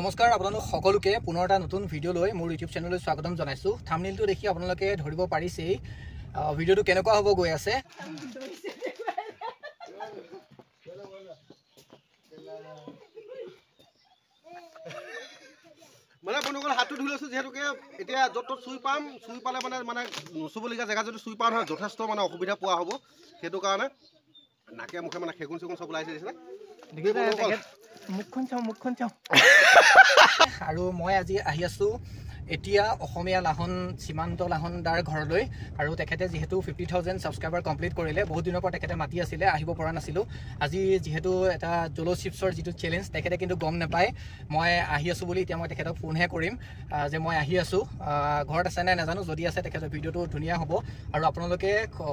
নমস্কার আপনাদের সকলকে পুনের একটা নতুন ভিডিও লো মূল ইউটিউব চ্যানেল স্বাগত জানাইছো থামনিল দেখি আপনাদের ধরব পারিছেই ভিডিওটি কেন হব গে আছে মানে বন্ধুগুলো হাত ধুই লোক যিহেতুকে এটা যত চুই পাম চুই পালে মানে মানে নচুবলীয় জায়গা যদি চুই পাওঁ নহয় যথেষ্ট মানে অসুবিধা পোৱা হব সেইটো কাৰণে নাকে মুখে মানে সেগুন সেগুন সব ওলাইছে মুখখন চাওঁ মুখখন চাওঁ আৰু মই আজি আহি আছোঁ এতিয়া অসমীয়া লাহন সীমান্ত লাহনদাৰ ঘৰলৈ আৰু তেখেতে যিহেতু ফিফটি থাউজেণ্ড ছাবস্ক্ৰাইবাৰ কমপ্লিট কৰিলে বহুত দিনৰ পৰা তেখেতে মাতি আছিলে আহিব পৰা নাছিলোঁ আজি যিহেতু এটা জল' চিপছৰ যিটো চেলেঞ্জ তেখেতে কিন্তু গম নাপায় মই আহি আছোঁ বুলি এতিয়া মই তেখেতক ফোনহে কৰিম যে মই আহি আছোঁ ঘৰত আছে নাই নাজানো যদি আছে তেখেতৰ ভিডিঅ'টো ধুনীয়া হ'ব আৰু আপোনালোকে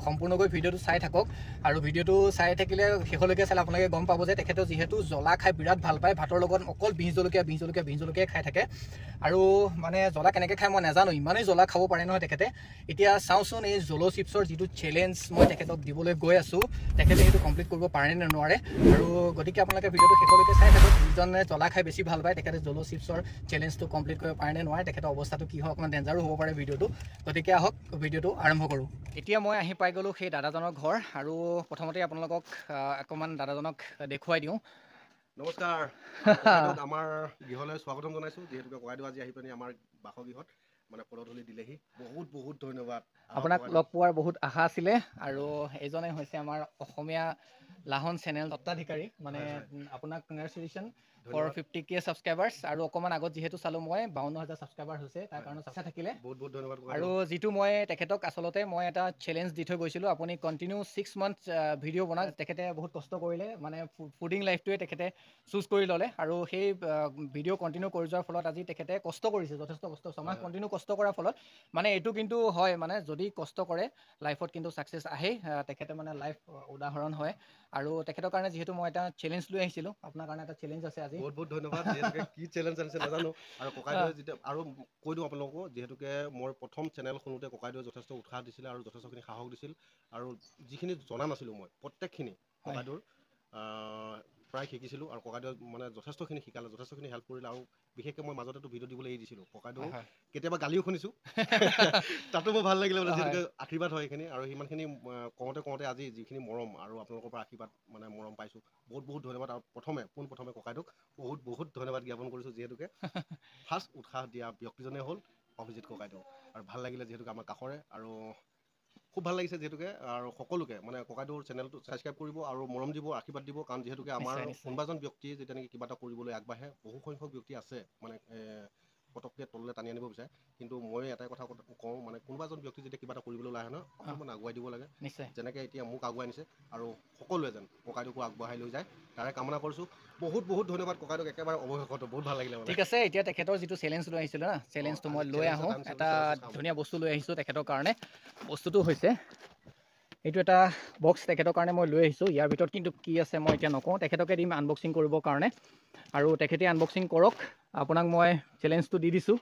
সম্পূৰ্ণকৈ ভিডিঅ'টো চাই থাকক আৰু ভিডিঅ'টো চাই থাকিলে শেষলৈকে চালে আপোনালোকে গম পাব যে তেখেতে যিহেতু জ্বলা খাই বিৰাট ভাল পায় ভাতৰ লগত অকল বিহ জলকীয়া বিহ জলকীয়া বিহ জলকীয়া খাই থাকে আৰু মানে জ্বলা কেনেকৈ খায় মই নাজানো ইমানেই জ্বলা খাব পাৰে নহয় তেখেতে এতিয়া চাওঁচোন এই জ'ল চিপছৰ যিটো চেলেঞ্জ মই তেখেতক দিবলৈ গৈ আছোঁ তেখেতে সেইটো কমপ্লিট কৰিব পাৰে নে নোৱাৰে আৰু গতিকে আপোনালোকে ভিডিঅ'টো শেষলৈকে চাই থাকক যিজনে জ্বলা খাই বেছি ভাল পায় তেখেতে জ'ল চিপ্ছৰ চেলেঞ্জটো কমপ্লিট কৰিব পাৰে নে নোৱাৰে তেখেতৰ অৱস্থাটো কি হয় অকণমান ডেঞ্জাৰো হ'ব পাৰে ভিডিঅ'টো গতিকে আহক ভিডিঅ'টো আৰম্ভ কৰোঁ এতিয়া মই আহি পাই গ'লোঁ সেই দাদাজনৰ ঘৰ আৰু প্ৰথমতে আপোনালোকক অকণমান দাদাজনক দেখুৱাই দিওঁ নমস্কাৰ আমাৰ গৃহলৈ স্বাগতম জনাইছোঁ যিহেতুকে কৰাইদেউ আজি আহি পিনি আমাৰ বাসগৃহত মানে পদধূলি দিলেহি বহুত বহুত ধন্যবাদ আপোনাক লগ পোৱাৰ বহুত আশা আছিলে আৰু এজনে হৈছে আমাৰ অসমীয়া লাহন চেনেল তত্বাধিকাৰী মানে আপোনাক congratulation for fifty K subscribers আৰু অকণমান আগত যিহেতু চালোঁ মই বাৱন্ন হাজাৰ ছাবস্ক্ৰাইবাৰ হৈছে তাৰ কাৰণে চাফা থাকিলে বহুত বহুত ধন্যবাদ আৰু যিটো মই তেখেতক আচলতে মই এটা চেলেঞ্জ দি থৈ গৈছিলোঁ আপুনি কণ্টিনিউ ছিক্স মান্থ ভিডিঅ' বনাওক তেখেতে বহুত কষ্ট কৰিলে মানে ফুডিং লাইফটোৱে তেখেতে চুজ কৰি ল'লে আৰু সেই ভিডিঅ' কণ্টিনিউ কৰি যোৱাৰ ফলত আজি তেখেতে কষ্ট কৰিছে যথেষ্ট কষ্ট ছমাহ কণ্টিনিউ কষ্ট কৰাৰ ফলত মানে এইটো কিন্তু হয় মানে যদি কষ্ট কৰে লাইফত কিন্তু ছাকচেছ আহে তেখেতে মানে লাইফ উদাহৰণ হয় আৰু তেখেতৰ কাৰণে যিহেতু মই এটা চেলেঞ্জ লৈ আহিছিলোঁ আপোনাৰ কাৰণে এটা চেলেঞ্জ আছে আজি বহুত বহুত ধন্যবাদ যিহেতুকে কি চেলেঞ্জ আনিছে নাজানো আৰু ককাইদেউ যেতিয়া আৰু কৈ দিওঁ আপোনালোকক যিহেতুকে মোৰ প্ৰথম চেনেল খোলোতে ককাইদেউ যথেষ্ট উৎসাহ দিছিলে আৰু যথেষ্টখিনি সাহস দিছিল আৰু যিখিনি জনা নাছিলোঁ মই প্ৰত্যেকখিনি ককাইদেউৰ প্ৰায় শিকিছিলোঁ আৰু ককাইদেউ মানে যথেষ্টখিনি শিকালে যথেষ্টখিনি হেল্প কৰিলে আৰু বিশেষকে মই মাজতেতো ভিডিঅ' দিবলৈ এৰি দিছিলোঁ ককাইদেউ কেতিয়াবা গালিও শুনিছোঁ তাতো মোৰ ভাল লাগিলে মানে যিহেতুকে আশীৰ্বাদ হয় এইখিনি আৰু সিমানখিনি কওঁতে কওঁতে আজি যিখিনি মৰম আৰু আপোনালোকৰ পৰা আশীৰ্বাদ মানে মৰম পাইছো বহুত বহুত ধন্যবাদ আৰু প্ৰথমে পোন প্ৰথমে ককাইদেউক বহুত বহুত ধন্যবাদ জ্ঞাপন কৰিছোঁ যিহেতুকে ফাৰ্ষ্ট উৎসাহ দিয়া ব্যক্তিজনে হ'ল অভিজিত ককাইদেউ আৰু ভাল লাগিলে যিহেতুকে আমাৰ কাষৰে আৰু খুব ভাল লাগিছে যিহেতুকে আৰু সকলোকে মানে ককাইদেউৰ চেনেলটো ছাবস্ক্ৰাইব কৰিব আৰু মৰম দিব আশীৰ্বাদ দিব কাৰণ যিহেতুকে আমাৰ কোনোবাজন ব্যক্তিয়ে যেতিয়া নেকি কিবা এটা কৰিবলৈ আগবাঢ়ে বহু সংখ্যক ব্যক্তি আছে মানে পটককৈ তললৈ টানি আনিব বিচাৰে কিন্তু মই এটাই কথা কওঁ মানে কোনোবা ব্যক্তি যেতিয়া কিবা এটা কৰিবলৈ ওলাই নহয় অকণমান আগুৱাই দিব লাগে যেনেকৈ এতিয়া মোক আগুৱাই নিছে আৰু সকলোৱে যেন ককাইদেউকো আগবঢ়াই লৈ যায় তাৰে কামনা কৰিছোঁ বহুত বহুত ধন্যবাদ ককাইদেউক একেবাৰে অৱশেষত বহুত ভাল লাগিলে ঠিক আছে এতিয়া তেখেতৰ যিটো চেলেঞ্জ লৈ আহিছিলোঁ না চেলেঞ্জটো মই লৈ আহোঁ এটা ধুনীয়া বস্তু লৈ আহিছোঁ তেখেতৰ কাৰণে বস্তুটো হৈছে এইটো এটা বক্স তেখেতৰ কাৰণে মই লৈ আহিছোঁ ইয়াৰ ভিতৰত কিন্তু কি আছে মই এতিয়া নকওঁ তেখেতকে দিম আনবক্সিং কৰিবৰ কাৰণে আৰু তেখেতে আনবক্সিং কৰক আপোনাক মই চেলেঞ্জটো দি দিছোঁ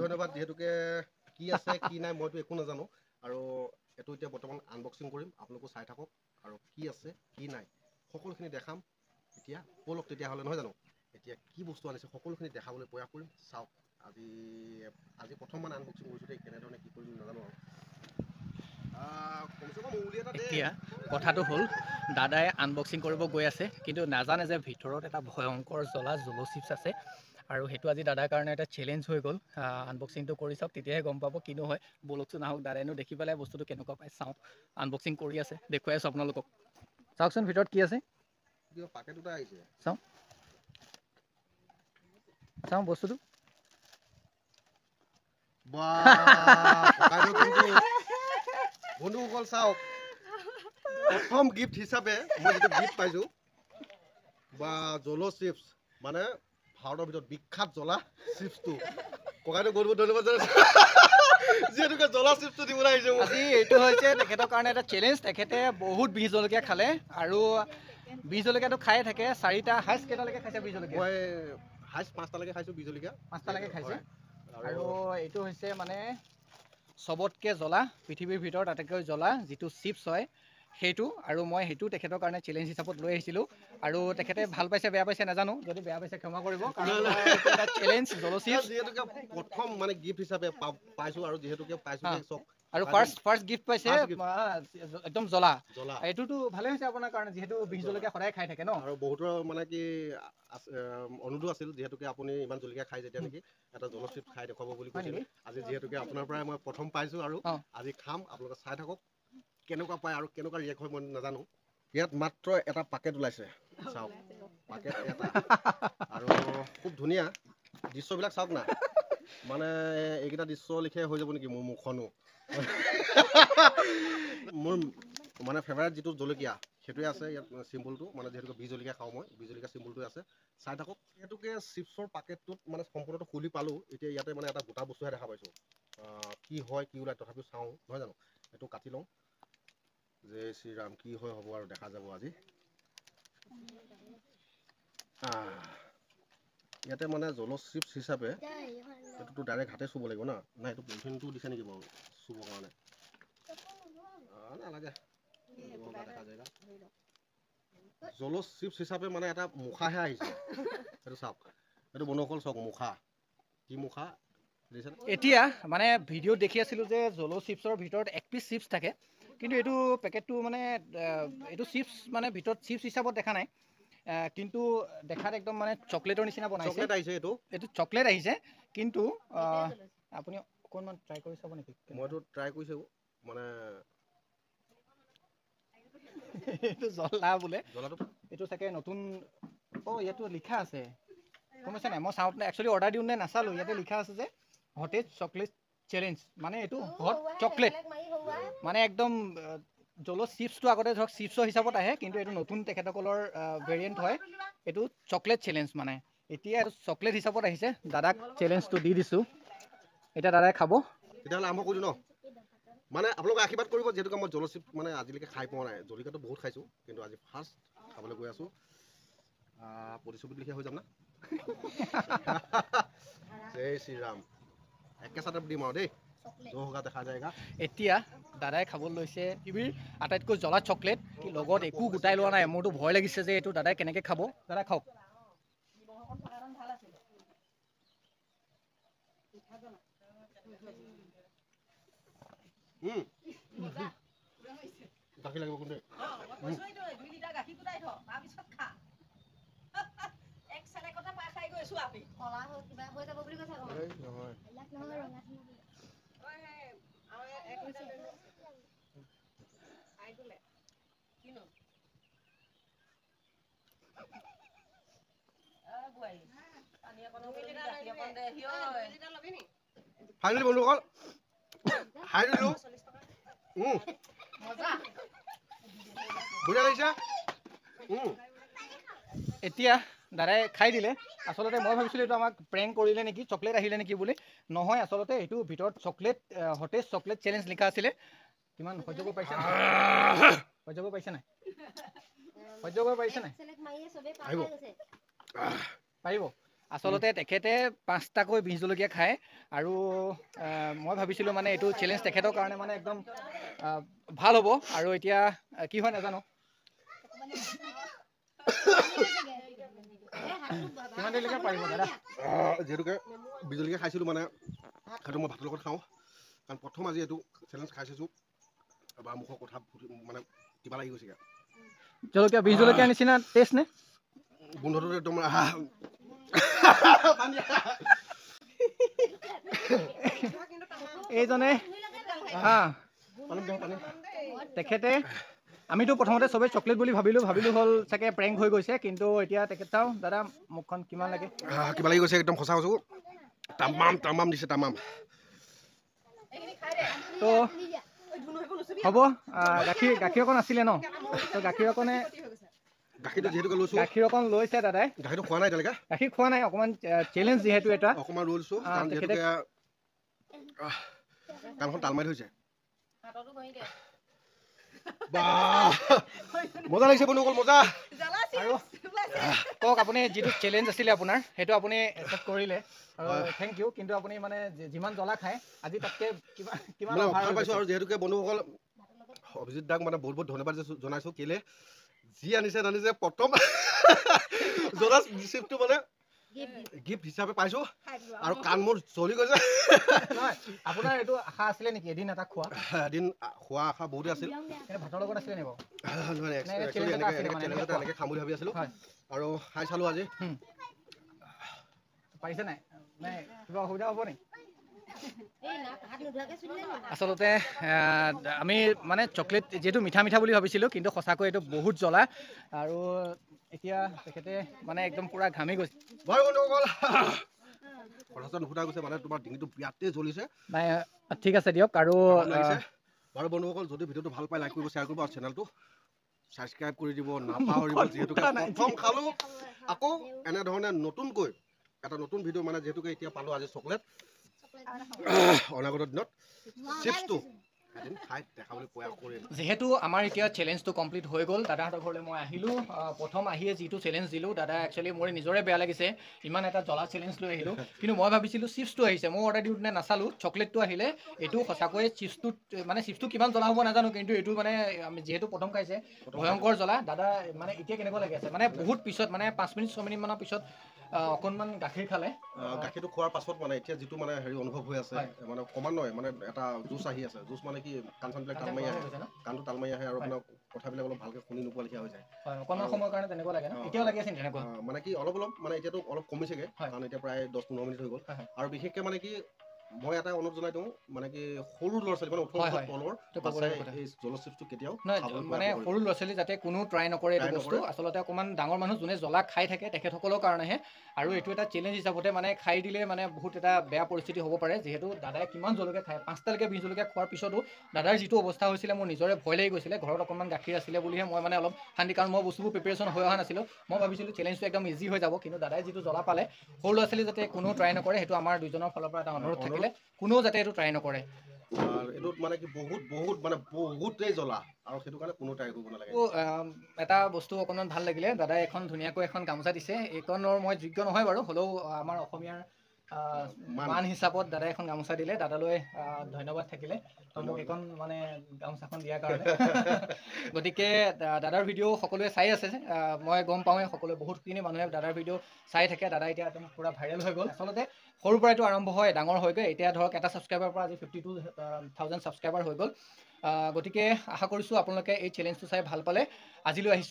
ধন্যবাদ যিহেতুকে কি আছে কি নাই মইতো একো নাজানো আৰু এইটো এতিয়া বৰ্তমান আনবক্সিং কৰিম আপোনালোকো চাই থাকক আৰু কি আছে কি নাই সকলোখিনি দেখাম এতিয়া পলক তেতিয়াহ'লে নহয় জানো এতিয়া কি বস্তু আনিছে সকলোখিনি দেখাবলৈ প্ৰয়াস কৰিম চাওক আজি আজি প্ৰথমমান আনবক্সিং কৰিছোঁ দেই কেনেধৰণে কি কৰিম নাজানো আৰু এতিয়া কথাটো হ'ল দাদাই আনবক্সিং কৰিব গৈ আছে কিন্তু নাজানে যে ভিতৰত এটা ভয়ংকৰ জ্বলা জ'লো চিপ্ছ আছে আৰু সেইটো আজি দাদাৰ কাৰণে এটা চেলেঞ্জ হৈ গ'ল আনবক্সিংটো কৰি চাওক তেতিয়াহে গম পাব কিনো হয় বলকচোন আহক দাদাইনো দেখি পেলাই বস্তুটো কেনেকুৱা পায় চাওঁ আনবক্সিং কৰি আছে দেখুৱাই আছোঁ আপোনালোকক চাওকচোন ভিতৰত কি আছে চাওঁ চাওঁ বস্তুটো বন্ধুসকল চাওক প্ৰথম গিফ্ট হিচাপে মই যিটো গিফ্ট পাইছোঁ বা জল' চিপ্ছ মানে ভাৰতৰ ভিতৰত বিখ্যাত জ্বলা চিপ্ছটো ককাইটো গৰু ধন্যবাদ যিহেতুকে জ্বলা চিপ্ছটো দিবলৈ আহিছোঁ এইটো হৈছে তেখেতৰ কাৰণে এটা চেলেঞ্জ তেখেতে বহুত বিহ জলকীয়া খালে আৰু বিহ জলকীয়াটো খাই থাকে চাৰিটা হাইষ্ট কেইটালৈকে খাইছে বিহ জলকীয়া মই হাইষ্ট পাঁচটালৈকে খাইছোঁ বিহ জলকীয়া পাঁচটালৈকে খাইছে আৰু এইটো হৈছে মানে সবতকৈ জ্বলা পৃথিৱীৰ ভিতৰত আটাইতকৈ জ্বলা যিটো চিপছ হয় সেইটো আৰু মই সেইটো তেখেতৰ কাৰণে চেলেঞ্জ হিচাপত লৈ আহিছিলোঁ আৰু তেখেতে ভাল পাইছে বেয়া পাইছে নাজানো যদি বেয়া পাইছে ক্ষমা কৰিব চেলেঞ্জ জলচিপ যিহেতুকে প্ৰথম মানে গিফ্ট হিচাপে পাইছোঁ আৰু যিহেতুকে পাইছোঁ চক আৰু ফাৰ্ষ্ট ফাৰ্ষ্ট গিফ্ট পাইছে একদম জ্বলা এইটোতো ভালে হৈছে আপোনাৰ কাৰণে যিহেতু বিহু জলকীয়া সদায় খাই থাকে ন আৰু বহুতো মানে কি অনুৰোধ আছিল যিহেতুকে আপুনি ইমান জলকীয়া খাই যেতিয়া নেকি এটা জলচিপ খাই দেখুৱাব বুলি কৈছিল আজি যিহেতুকে আপোনাৰ পৰাই মই প্ৰথম পাইছোঁ আৰু আজি খাম আপোনালোকে চাই থাকক কেনেকুৱা পায় আৰু কেনেকুৱা ৰিয়েক্ট হয় মই নাজানো ইয়াত মাত্ৰ এটা পাকেট ওলাইছে চাওক পাকেট আৰু খুব ধুনীয়া দৃশ্যবিলাক চাওক না মানে এইকেইটা দৃশ্য লিখে হৈ যাব নেকি মোৰ মুখখনো মোৰ মানে ফেভাৰেট যিটো জলকীয়া সেইটোৱে আছে ইয়াত চিম্পুলটো মানে যিহেতুকে বিজলকীয়া খাওঁ মই বিজলকীয়া চিম্পুলটোৱে আছে চাই থাকক সেইটোকে চিপ্ছৰ পাকেটটোত মানে সম্পূৰ্ণটো খুলি পালোঁ এতিয়া ইয়াতে মানে এটা গোটা বস্তুহে দেখা পাইছোঁ কি হয় কি ওলায় তথাপিও চাওঁ নহয় জানো এইটো কাটি লওঁ যে শ্ৰীৰাম কি হয় হ'ব আৰু দেখা যাব আজি ইয়াতে মানে জলচিপ্ছ হিচাপে এইটোতো ডাইৰেক্ট হাতে চুব লাগিব না নাই এইটো পলিথিনটো দিছে নেকি বাৰু চুবৰ কাৰণে নালাগে জলজ চিপ্ছ হিচাপে মানে এটা মুখাহে আহিছে এইটো চাওক এইটো বনৌসল চাওক মুখা কি মুখা এতিয়া মানে ভিডিঅ'ত দেখি আছিলোঁ যে জল চিপ্ছৰ ভিতৰত এক পিছ চিপ্ছ থাকে কিন্তু এইটো পেকেটটো মানে এইটো চিপ্ছ মানে ভিতৰত চিপ্ছ হিচাপত দেখা নাই কিন্তু দেখাত একদম মানে চকলেটৰ নিচিনা বনাইছে আহিছে এইটো এইটো চকলেট আহিছে কিন্তু আপুনি অকণমান ট্ৰাই কৰি চাব নেকি মইতো ট্ৰাই কৰিছো মানে এইটো জ্বলা বোলে এইটো চাগে নতুন অ' ইয়াতো লিখা আছে গম পাইছে নাই মই চাওঁ একচুৱেলি অৰ্ডাৰ দিওঁ নে নাচালোঁ ইয়াতে লিখা আছে যে হটেজ চকলেট চেলেঞ্জ মানে এইটো হট চকলেট মানে একদম জল' চিপ্ছটো আগতে ধৰক চিপ্ছৰ হিচাপত আহে কিন্তু এইটো নতুন তেখেতসকলৰ ভেৰিয়েণ্ট হয় এইটো চকলেট চেলেঞ্জ মানে এতিয়া এইটো চকলেট হিচাপত আহিছে দাদাক চেলেঞ্জটো দি দিছোঁ এতিয়া দাদাই খাব তেতিয়াহ'লে আৰম্ভ কৰিছোঁ ন মানে আপোনালোকে আশীৰ্বাদ কৰিব যিহেতুকে মই জল' চিপ মানে আজিলৈকে খাই পোৱা নাই জলিকাটো বহুত খাইছোঁ কিন্তু আজি ফাৰ্ষ্ট খাবলৈ গৈ আছোঁ প্ৰতিশ্ৰুতি লিখা হৈ যাম না জয় শ্ৰীৰাম একে চাটে দিম আৰু দেই জহুগা দেখা যায় এতিয়া দাদাই খাবলৈ লৈছে পৃথিৱীৰ আটাইতকৈ জ্বলা চকলেট কি লগত একো গোটাই লোৱা নাই মোৰতো ভয় লাগিছে যে এইটো দাদাই কেনেকৈ খাব দাদা খাওক নহয় বন্ধু অকল হাই দিলো বুঢ়া এতিয়া দাদাই খাই দিলে আচলতে মই ভাবিছিলোঁ এইটো আমাক প্ৰেংক কৰিলে নেকি চকলেট আহিলে নেকি বুলি নহয় আচলতে এইটো ভিতৰত চকলেট সতেজ চকলেট চেলেঞ্জ লিখা আছিলে কিমান সহ্য কৰিব পাৰিছে সহ্য কৰিব পাৰিছে নাই সহ্য কৰিব পাৰিছে নাই পাৰিব আচলতে তেখেতে পাঁচটাকৈ বিহ জলকীয়া খায় আৰু মই ভাবিছিলো মানে এইটো চেলেঞ্জ তেখেতৰ কাৰণে মানে একদম ভাল হ'ব আৰু এতিয়া কি হয় নাজানো কিমান দেৰিলৈকে মানে সেইটো মই ভাতৰ লগত খাওঁ কাৰণ প্ৰথম আজি এইটো চেলেঞ্জ খাইছোঁ বা মুখৰ কথা মানে কিবা লাগি গৈছেগৈ জলকীয়া বীজ জলকীয়া নিচিনা টেষ্ট নে গোন্ধটো একদম এইজনে তেখেতে আমিতো প্ৰথমতে চবেই চকলেট বুলি ভাবিলোঁ ভাবিলোঁ হ'ল চাগে প্ৰেংক হৈ গৈছে কিন্তু এতিয়া তেখেত চাওঁ দাদা মুখখন কিমান লাগে কিমান লাগি গৈছে একদম সঁচা হৈছো তামাম তামাম দিছে তামাম তো হ'ব গাখীৰ গাখীৰ অকণ আছিলে ন তো গাখীৰ অকণে গাখীৰ অকণ লৈছে দাদাই মজা লাগিছে বন্ধু অকল মজা আৰু কওক আপুনি যিটো চেলেঞ্জ আছিলে আপোনাৰ সেইটো আপুনি একচেপ্ট কৰিলে থেংক ইউ কিন্তু আপুনি মানে যিমান জ্বলা খাই আজি তাতকৈ পাইছোঁ আৰু যিহেতুকে বন্ধুসকল অভিজিত দাক মানে বহুত বহুত ধন্যবাদ জনাইছোঁ কেলে যি আনিছে আনিছে প্ৰথম জ্বলা ৰিচিপ্টটো মানে গিফট হিচাপে পাইছো আৰু কাণ মোৰ চলি গৈছে আপোনাৰ এইটো আশা আছিলে নেকি এদিন এটা খোৱা এদিন খোৱা আশা বহুতেই আছিল ভাতৰ লগত আছিলে নেকি খাম ভাবি আছিলো আৰু খাই চালো আজি পাৰিছে নাই আচলতে আমি মানে চকলেট যিহেতু মিঠা মিঠা বুলি ভাবিছিলোঁ কিন্তু সঁচাকৈ এইটো বহুত জ্বলা আৰু এতিয়া তেখেতে মানে একদম পুৰা ঘামি গৈছে ভয় বন্ধুসকল কথাটো নুফুটা গৈছে মানে তোমাৰ ডিঙিটো বিৰাতে জ্বলিছে নাই ঠিক আছে দিয়ক আৰু বাৰু বন্ধুসকল যদি ভিডিঅ'টো ভাল পাই লাইক কৰিব শ্বেয়াৰ কৰিব আৰু চেনেলটো ছাবস্ক্ৰাইব কৰি দিব নাপাহৰিব যিহেতু প্ৰথম খালো আকৌ এনেধৰণে নতুনকৈ এটা নতুন ভিডিঅ' মানে যিহেতুকে এতিয়া পালোঁ আজি চকলেট অনাগত দিনত চিপছটো যিহেতু আমাৰ এতিয়া চেলেঞ্জটো কমপ্লিট হৈ গ'ল দাদাহঁতৰ ঘৰলৈ মই আহিলোঁ প্ৰথম আহিয়ে যিটো চেলেঞ্জ দিলোঁ দাদা একচুৱেলি মোৰ নিজৰে বেয়া লাগিছে ইমান এটা জ্বলা চেলেঞ্জ লৈ আহিলোঁ কিন্তু মই ভাবিছিলোঁ চিপছটো আহিছে মই অৰ্ডাৰ দিওঁতে নাচালোঁ চকলেটটো আহিলে এইটো সঁচাকৈয়ে চিপছটোত মানে চিপ্ছটো কিমান জ্বলা হ'ব নাজানো কিন্তু এইটো মানে আমি যিহেতু প্ৰথম খাইছে ভয়ংকৰ জ্বলা দাদা মানে এতিয়া কেনেকুৱা লাগি আছে মানে বহুত পিছত মানে পাঁচ মিনিট ছয় মিনিটমানৰ পিছত অকণমান গাখীৰ খালে গাখীৰটো খোৱাৰ পাছত মানে এতিয়া যিটো মানে হেৰি অনুভৱ হৈ আছে মানে অকণমান মানে এটা জুচ আহি আছে জুচ মানে কি কাঞ্চনবিলাক তালমাৰি আহে কাণটো তালমাৰি আহে আৰু মানে কথাবিলাক অলপ ভালকৈ শুনি নোপোৱা লিখা হৈ যায় অকণমান সময়ৰ কাৰণে তেনেকুৱা লাগে এতিয়াও লাগি আছে তেনেকুৱা মানে কি অলপ অলপ মানে এতিয়াতো অলপ কমিছেগৈ কাৰণ এতিয়া প্ৰায় দহ পোন্ধৰ মিনিট হৈ গ'ল আৰু বিশেষকে মানে কি মই এটা অনুৰোধ জনাই দিওঁ মানে কি সৰু ল'ৰা ছোৱালী মানে ওঠৰ তলৰ এই জলচিপটো কেতিয়াও মানে সৰু ল'ৰা ছোৱালী যাতে কোনো ট্ৰাই নকৰে এইটো বস্তু আচলতে অকণমান ডাঙৰ মানুহ যোনে জ্বলা খাই থাকে তেখেতসকলৰ কাৰণেহে আৰু এইটো এটা চেলেঞ্জ হিচাপতে মানে খাই দিলে মানে বহুত এটা বেয়া পৰিস্থিতি হ'ব পাৰে যিহেতু দাদাই কিমান জলকীয়া খায় পাঁচটালৈকে বিছ জলকীয়া খোৱাৰ পিছতো দাদাৰ যিটো অৱস্থা হৈছিলে মোৰ নিজৰে ভয় লাগি গৈছিলে ঘৰত অকণমান গাখীৰ আছিলে বুলিহে মই মানে অলপ শান্তি কাৰণ মই বস্তুবোৰ প্ৰিপেৰেশ্যন হৈ অহা নাছিলোঁ মই ভাবিছিলোঁ চেলেঞ্জটো একদম ইজি হৈ যাব কিন্তু দাদাই যিটো জ্বলা পালে সৰু ল'ৰা ছোৱালী যাতে কোনো ট্ৰাই নকৰে সেইটো আমাৰ দুইজনৰ ফালৰ পৰা এটা অনুৰোধ থাকে গ'লে কোনেও যাতে এইটো ট্ৰাই নকৰে এটা বস্তু অকণমান ভাল লাগিলে দাদাই এখন ধুনীয়াকৈ এখন গামোচা দিছে এইখনৰ মই যোগ্য নহয় বাৰু হ'লেও আমাৰ অসমীয়াৰ মান হিচাপত দাদাই এখন গামোচা দিলে দাদালৈ ধন্যবাদ থাকিলে মোক এখন মানে গামোচাখন দিয়াৰ কাৰণে গতিকে দাদাৰ ভিডিঅ' সকলোৱে চাই আছে মই গম পাওঁৱেই সকলোৱে বহুতখিনি মানুহে দাদাৰ ভিডিঅ' চাই থাকে দাদা এতিয়া একদম পূৰা ভাইৰেল হৈ গ'ল আচলতে সৰুৰ পৰাইতো আৰম্ভ হয় ডাঙৰ হৈ এতিয়া ধৰক এটা ছাবস্ক্ৰাইবাৰ পৰা আজি ফিফটি টু থাউজেণ্ড ছাবস্ক্ৰাইবাৰ হৈ গ'ল গতিকে আশা কৰিছোঁ আপোনালোকে এই চেলেঞ্জটো চাই ভাল পালে আজিলৈ আহিছোঁ